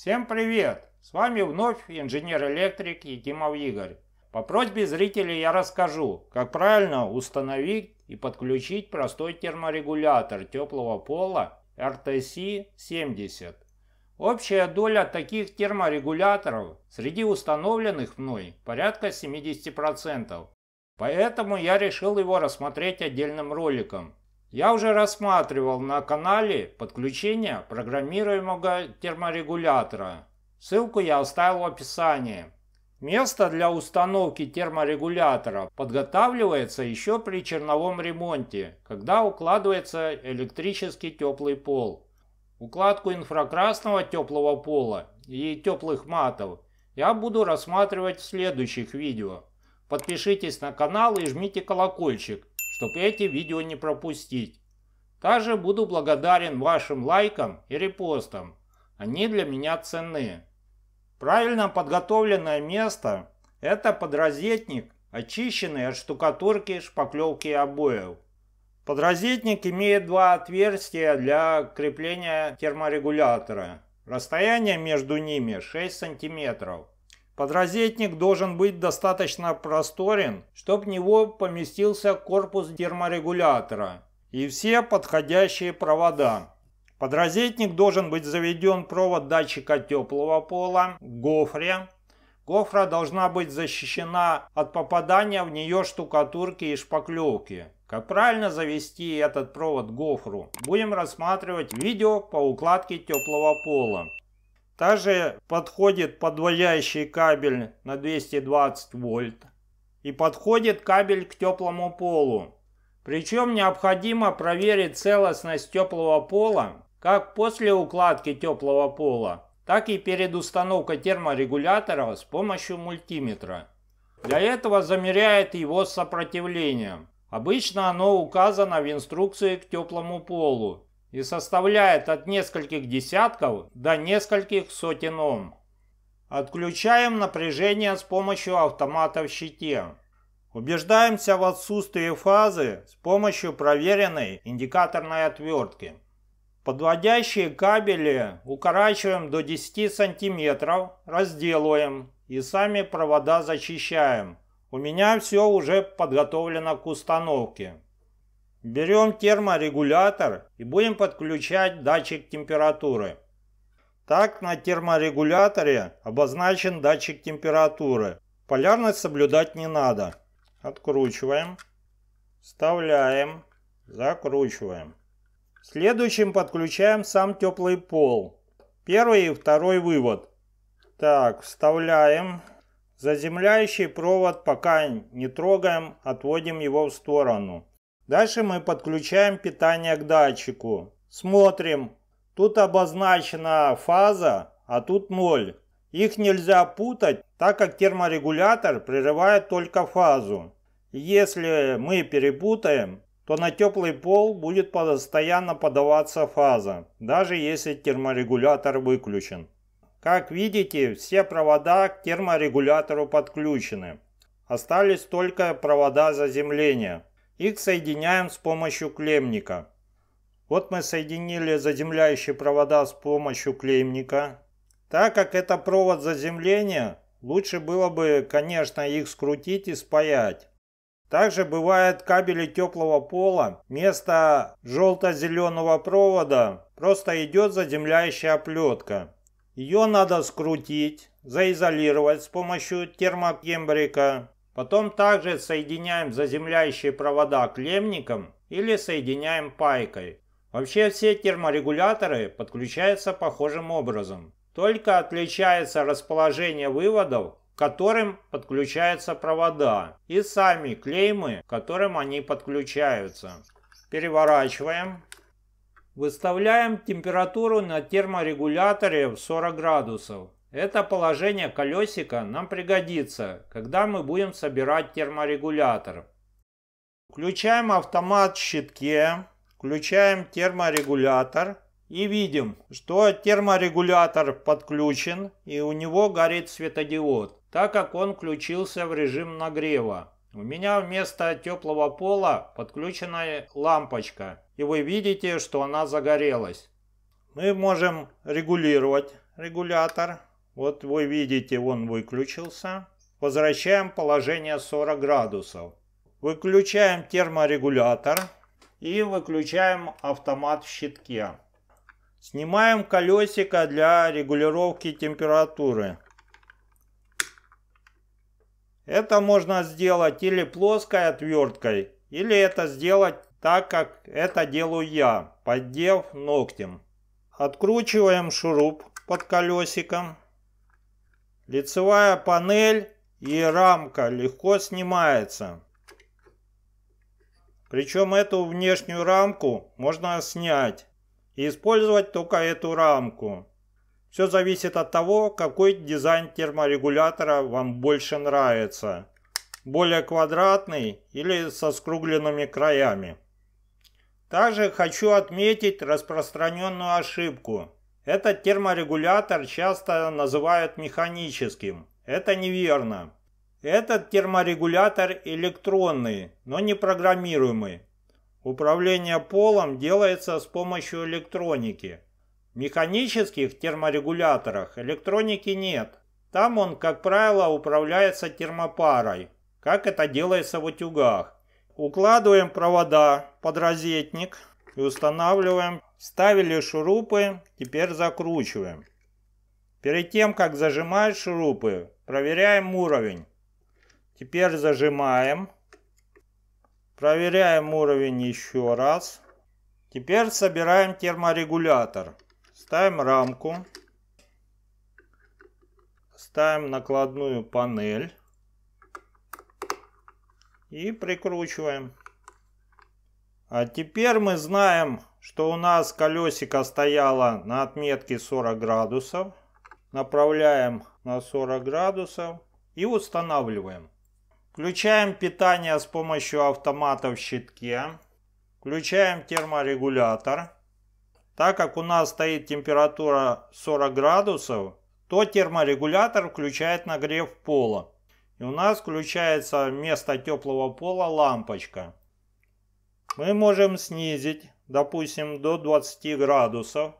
Всем привет! С вами вновь инженер-электрик Якимов Игорь. По просьбе зрителей я расскажу, как правильно установить и подключить простой терморегулятор теплого пола RTC-70. Общая доля таких терморегуляторов среди установленных мной порядка 70%. Поэтому я решил его рассмотреть отдельным роликом я уже рассматривал на канале подключение программируемого терморегулятора. Ссылку я оставил в описании. Место для установки терморегулятора подготавливается еще при черновом ремонте, когда укладывается электрический теплый пол. Укладку инфракрасного теплого пола и теплых матов я буду рассматривать в следующих видео. Подпишитесь на канал и жмите колокольчик, чтобы эти видео не пропустить. Также буду благодарен вашим лайкам и репостам. Они для меня ценны. Правильно подготовленное место – это подрозетник, очищенный от штукатурки, шпаклевки и обоев. Подрозетник имеет два отверстия для крепления терморегулятора. Расстояние между ними 6 сантиметров. Подрозетник должен быть достаточно просторен, чтобы в него поместился корпус терморегулятора и все подходящие провода. Подрозетник должен быть заведен провод датчика теплого пола, гофре. Гофра должна быть защищена от попадания в нее штукатурки и шпаклевки. Как правильно завести этот провод гофру, будем рассматривать видео по укладке теплого пола. Также подходит подводящий кабель на 220 вольт. И подходит кабель к теплому полу. Причем необходимо проверить целостность теплого пола как после укладки теплого пола, так и перед установкой терморегулятора с помощью мультиметра. Для этого замеряет его сопротивление. Обычно оно указано в инструкции к теплому полу и составляет от нескольких десятков до нескольких сотен Ом. Отключаем напряжение с помощью автомата в щите. Убеждаемся в отсутствии фазы с помощью проверенной индикаторной отвертки. Подводящие кабели укорачиваем до 10 сантиметров, разделываем и сами провода зачищаем. У меня все уже подготовлено к установке. Берем терморегулятор и будем подключать датчик температуры. Так на терморегуляторе обозначен датчик температуры. Полярность соблюдать не надо. Откручиваем. Вставляем. Закручиваем. Следующим подключаем сам теплый пол. Первый и второй вывод. Так, вставляем. Заземляющий провод пока не трогаем, отводим его в сторону. Дальше мы подключаем питание к датчику. Смотрим. Тут обозначена фаза, а тут ноль. Их нельзя путать, так как терморегулятор прерывает только фазу. Если мы перепутаем, то на теплый пол будет постоянно подаваться фаза, даже если терморегулятор выключен. Как видите, все провода к терморегулятору подключены. Остались только провода заземления. Их соединяем с помощью клемника. Вот мы соединили заземляющие провода с помощью клемника. Так как это провод заземления, лучше было бы, конечно, их скрутить и спаять. Также бывают кабели теплого пола. Вместо желто-зеленого провода просто идет заземляющая оплетка. Ее надо скрутить, заизолировать с помощью термокембрика Потом также соединяем заземляющие провода клемником или соединяем пайкой. Вообще все терморегуляторы подключаются похожим образом. Только отличается расположение выводов, к которым подключаются провода, и сами клеймы, к которым они подключаются. Переворачиваем. Выставляем температуру на терморегуляторе в 40 градусов. Это положение колесика нам пригодится, когда мы будем собирать терморегулятор. Включаем автомат в щитке, включаем терморегулятор и видим, что терморегулятор подключен и у него горит светодиод, так как он включился в режим нагрева. У меня вместо теплого пола подключена лампочка, и вы видите, что она загорелась. Мы можем регулировать регулятор вот вы видите, он выключился. Возвращаем положение 40 градусов. Выключаем терморегулятор и выключаем автомат в щитке. Снимаем колесико для регулировки температуры. Это можно сделать или плоской отверткой, или это сделать так, как это делаю я, поддев ногтем. Откручиваем шуруп под колесиком. Лицевая панель и рамка легко снимается. Причем эту внешнюю рамку можно снять и использовать только эту рамку. Все зависит от того, какой дизайн терморегулятора вам больше нравится. Более квадратный или со скругленными краями. Также хочу отметить распространенную ошибку, этот терморегулятор часто называют механическим. Это неверно. Этот терморегулятор электронный, но не программируемый. Управление полом делается с помощью электроники. В механических терморегуляторах электроники нет. Там он, как правило, управляется термопарой, как это делается в утюгах. Укладываем провода под розетник и устанавливаем Вставили шурупы, теперь закручиваем. Перед тем, как зажимать шурупы, проверяем уровень. Теперь зажимаем. Проверяем уровень еще раз. Теперь собираем терморегулятор. Ставим рамку. Ставим накладную панель. И прикручиваем. А теперь мы знаем, что у нас колесико стояло на отметке 40 градусов. Направляем на 40 градусов и устанавливаем. Включаем питание с помощью автомата в щитке. Включаем терморегулятор. Так как у нас стоит температура 40 градусов, то терморегулятор включает нагрев пола. И у нас включается вместо теплого пола лампочка мы можем снизить, допустим, до 20 градусов.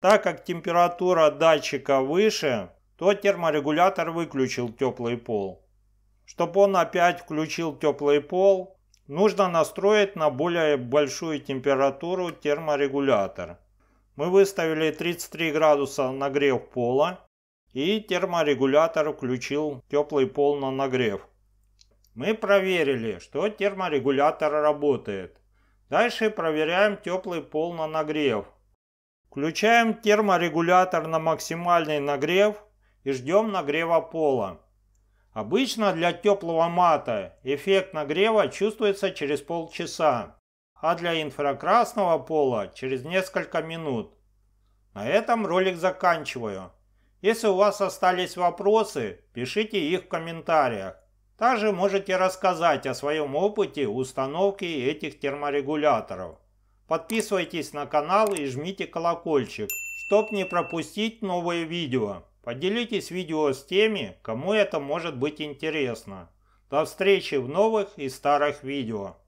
Так как температура датчика выше, то терморегулятор выключил теплый пол. Чтобы он опять включил теплый пол, нужно настроить на более большую температуру терморегулятор. Мы выставили 33 градуса нагрев пола и терморегулятор включил теплый пол на нагрев. Мы проверили, что терморегулятор работает. Дальше проверяем теплый пол на нагрев. Включаем терморегулятор на максимальный нагрев и ждем нагрева пола. Обычно для теплого мата эффект нагрева чувствуется через полчаса, а для инфракрасного пола через несколько минут. На этом ролик заканчиваю. Если у вас остались вопросы, пишите их в комментариях. Также можете рассказать о своем опыте установки этих терморегуляторов. Подписывайтесь на канал и жмите колокольчик, чтобы не пропустить новые видео. Поделитесь видео с теми, кому это может быть интересно. До встречи в новых и старых видео.